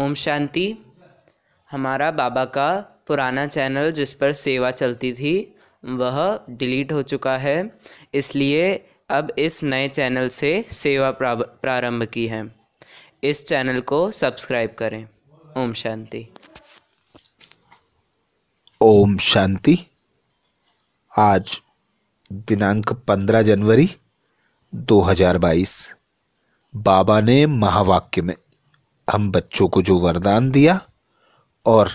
ओम शांति हमारा बाबा का पुराना चैनल जिस पर सेवा चलती थी वह डिलीट हो चुका है इसलिए अब इस नए चैनल से सेवा प्रारंभ की है इस चैनल को सब्सक्राइब करें ओम शांति ओम शांति आज दिनांक पंद्रह जनवरी 2022 बाबा ने महावाक्य में हम बच्चों को जो वरदान दिया और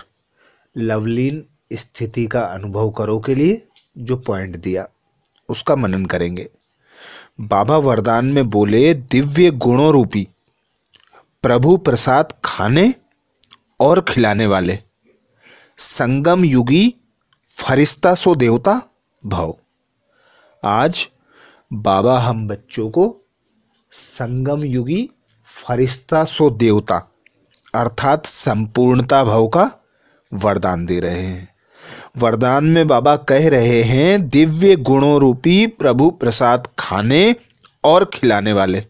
लवलीन स्थिति का अनुभव करो के लिए जो पॉइंट दिया उसका मनन करेंगे बाबा वरदान में बोले दिव्य गुणों रूपी प्रभु प्रसाद खाने और खिलाने वाले संगम युगी फरिश्ता सो देवता भव आज बाबा हम बच्चों को संगम युगी फरिश्ता सो देवता अर्थात संपूर्णता भाव का वरदान दे रहे हैं वरदान में बाबा कह रहे हैं दिव्य गुणों रूपी प्रभु प्रसाद खाने और खिलाने वाले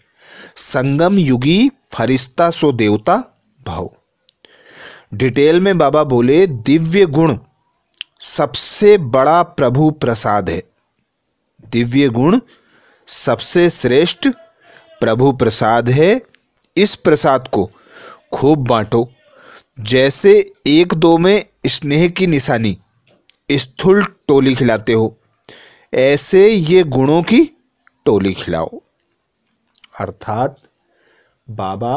संगम युगी फरिश्ता सो देवता भाव डिटेल में बाबा बोले दिव्य गुण सबसे बड़ा प्रभु प्रसाद है दिव्य गुण सबसे श्रेष्ठ प्रभु प्रसाद है इस प्रसाद को खूब बांटो जैसे एक दो में स्नेह की निशानी स्थूल टोली खिलाते हो ऐसे ये गुणों की टोली खिलाओ अर्थात बाबा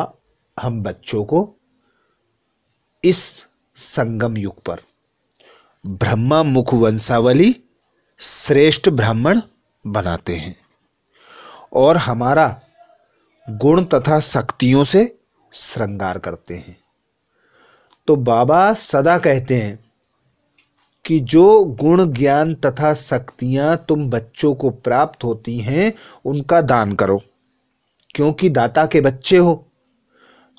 हम बच्चों को इस संगम युग पर ब्रह्मा मुख वंशावली श्रेष्ठ ब्राह्मण बनाते हैं और हमारा गुण तथा शक्तियों से श्रृंगार करते हैं तो बाबा सदा कहते हैं कि जो गुण ज्ञान तथा शक्तियां तुम बच्चों को प्राप्त होती हैं उनका दान करो क्योंकि दाता के बच्चे हो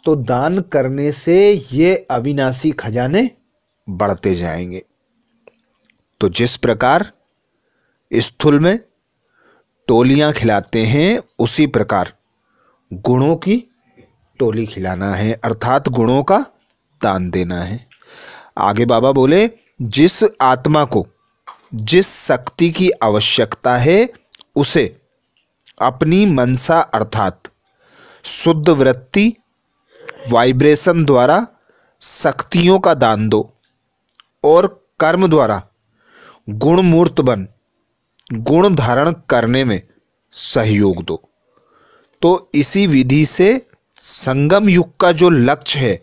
तो दान करने से ये अविनाशी खजाने बढ़ते जाएंगे तो जिस प्रकार स्थूल में टोलियां खिलाते हैं उसी प्रकार गुणों की टोली खिलाना है अर्थात गुणों का दान देना है आगे बाबा बोले जिस आत्मा को जिस शक्ति की आवश्यकता है उसे अपनी मनसा अर्थात शुद्ध वृत्ति वाइब्रेशन द्वारा शक्तियों का दान दो और कर्म द्वारा गुणमूर्त बन गुण धारण करने में सहयोग दो तो इसी विधि से संगम युग का जो लक्ष्य है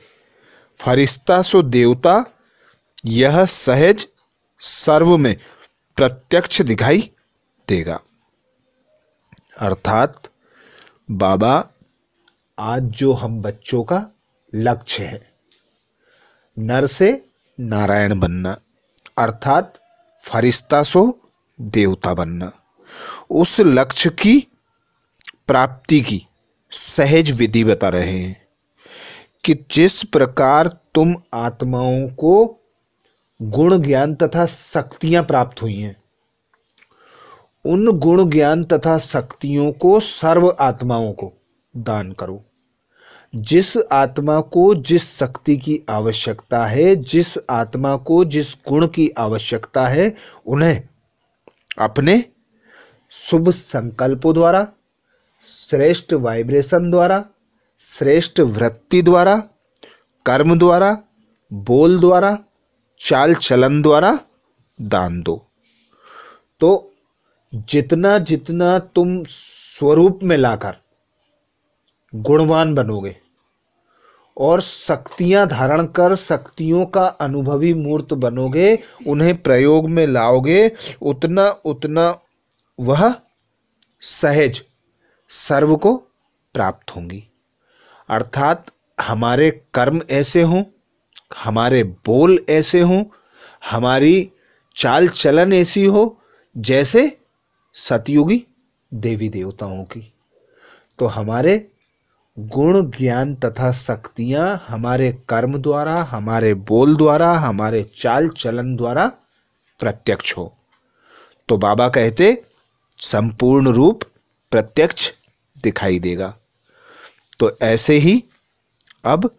फरिश्ता सो देवता यह सहज सर्व में प्रत्यक्ष दिखाई देगा अर्थात बाबा आज जो हम बच्चों का लक्ष्य है नर से नारायण बनना अर्थात फरिश्ता सो देवता बनना उस लक्ष्य की प्राप्ति की सहज विधि बता रहे हैं कि जिस प्रकार तुम आत्माओं को गुण ज्ञान तथा शक्तियां प्राप्त हुई हैं उन गुण ज्ञान तथा शक्तियों को सर्व आत्माओं को दान करो जिस आत्मा को जिस शक्ति की आवश्यकता है जिस आत्मा को जिस गुण की आवश्यकता है उन्हें अपने शुभ संकल्पों द्वारा श्रेष्ठ वाइब्रेशन द्वारा श्रेष्ठ वृत्ति द्वारा कर्म द्वारा बोल द्वारा चाल चलन द्वारा दान दो तो जितना जितना तुम स्वरूप में लाकर गुणवान बनोगे और शक्तियां धारण कर शक्तियों का अनुभवी मूर्त बनोगे उन्हें प्रयोग में लाओगे उतना उतना वह सहज सर्व को प्राप्त होंगी अर्थात हमारे कर्म ऐसे हों हमारे बोल ऐसे हों हमारी चाल चलन ऐसी हो जैसे सतयुगी देवी देवताओं की तो हमारे गुण ज्ञान तथा शक्तियाँ हमारे कर्म द्वारा हमारे बोल द्वारा हमारे चाल चलन द्वारा प्रत्यक्ष हो तो बाबा कहते संपूर्ण रूप प्रत्यक्ष दिखाई देगा तो ऐसे ही अब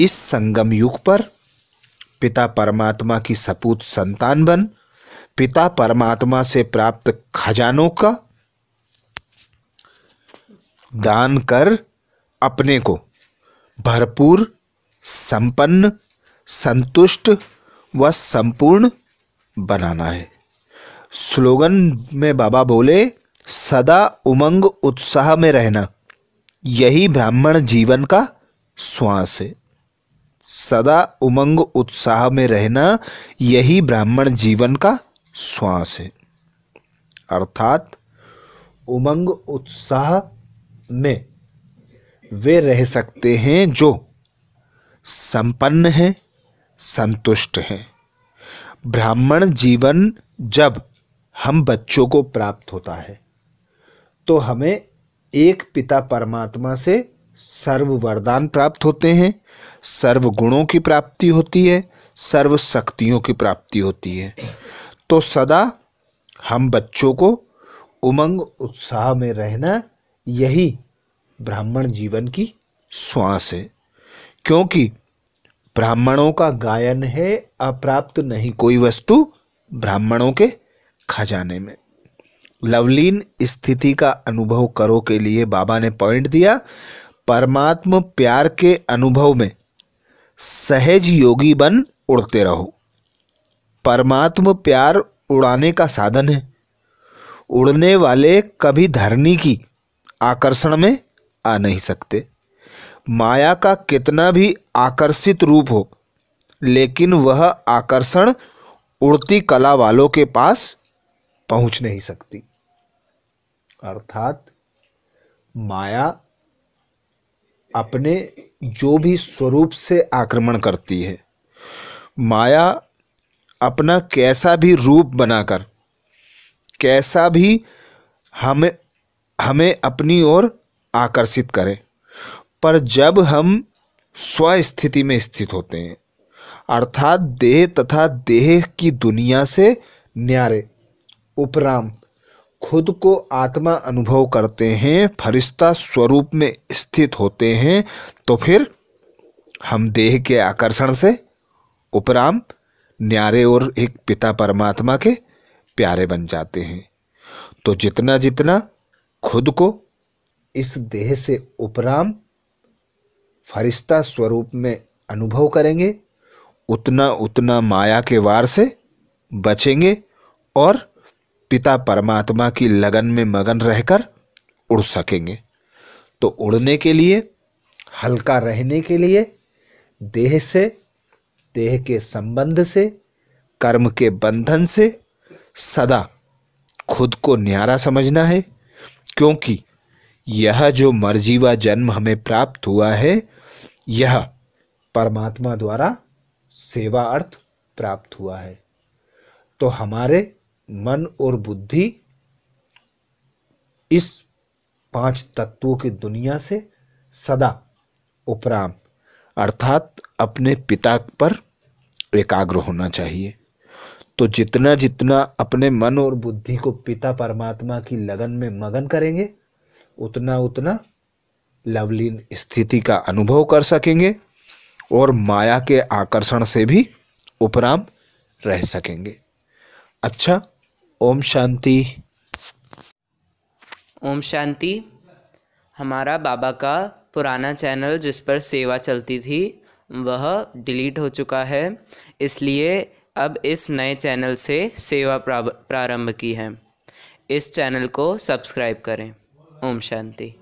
इस संगम युग पर पिता परमात्मा की सपूत संतान बन पिता परमात्मा से प्राप्त खजानों का दान कर अपने को भरपूर संपन्न संतुष्ट व संपूर्ण बनाना है स्लोगन में बाबा बोले सदा उमंग उत्साह में रहना यही ब्राह्मण जीवन का श्वास है सदा उमंग उत्साह में रहना यही ब्राह्मण जीवन का श्वास है अर्थात उमंग उत्साह में वे रह सकते हैं जो संपन्न हैं संतुष्ट हैं ब्राह्मण जीवन जब हम बच्चों को प्राप्त होता है तो हमें एक पिता परमात्मा से सर्व वरदान प्राप्त होते हैं सर्व गुणों की प्राप्ति होती है सर्व शक्तियों की प्राप्ति होती है तो सदा हम बच्चों को उमंग उत्साह में रहना यही ब्राह्मण जीवन की श्वास है क्योंकि ब्राह्मणों का गायन है अप्राप्त नहीं कोई वस्तु ब्राह्मणों के खजाने में लवलीन स्थिति का अनुभव करो के लिए बाबा ने पॉइंट दिया परमात्म प्यार के अनुभव में सहज योगी बन उड़ते रहो परमात्म प्यार उड़ाने का साधन है उड़ने वाले कभी धरनी की आकर्षण में आ नहीं सकते माया का कितना भी आकर्षित रूप हो लेकिन वह आकर्षण उड़ती कला वालों के पास पहुंच नहीं सकती अर्थात माया अपने जो भी स्वरूप से आक्रमण करती है माया अपना कैसा भी रूप बनाकर कैसा भी हमें हमें अपनी ओर आकर्षित करे पर जब हम स्वस्थिति में स्थित होते हैं अर्थात देह तथा देह की दुनिया से न्यारे उपरांत खुद को आत्मा अनुभव करते हैं फरिश्ता स्वरूप में स्थित होते हैं तो फिर हम देह के आकर्षण से उपराम न्यारे और एक पिता परमात्मा के प्यारे बन जाते हैं तो जितना जितना खुद को इस देह से उपराम फरिश्ता स्वरूप में अनुभव करेंगे उतना उतना माया के वार से बचेंगे और पिता परमात्मा की लगन में मगन रहकर उड़ सकेंगे तो उड़ने के लिए हल्का रहने के लिए देह से देह के संबंध से कर्म के बंधन से सदा खुद को न्यारा समझना है क्योंकि यह जो मर्जीवा जन्म हमें प्राप्त हुआ है यह परमात्मा द्वारा सेवा अर्थ प्राप्त हुआ है तो हमारे मन और बुद्धि इस पांच तत्वों की दुनिया से सदा उपराम अर्थात अपने पिता पर एकाग्र होना चाहिए तो जितना जितना अपने मन और बुद्धि को पिता परमात्मा की लगन में मगन करेंगे उतना उतना लवलीन स्थिति का अनुभव कर सकेंगे और माया के आकर्षण से भी उपराम रह सकेंगे अच्छा ओम शांति ओम शांति हमारा बाबा का पुराना चैनल जिस पर सेवा चलती थी वह डिलीट हो चुका है इसलिए अब इस नए चैनल से सेवा प्रारंभ की है इस चैनल को सब्सक्राइब करें ओम शांति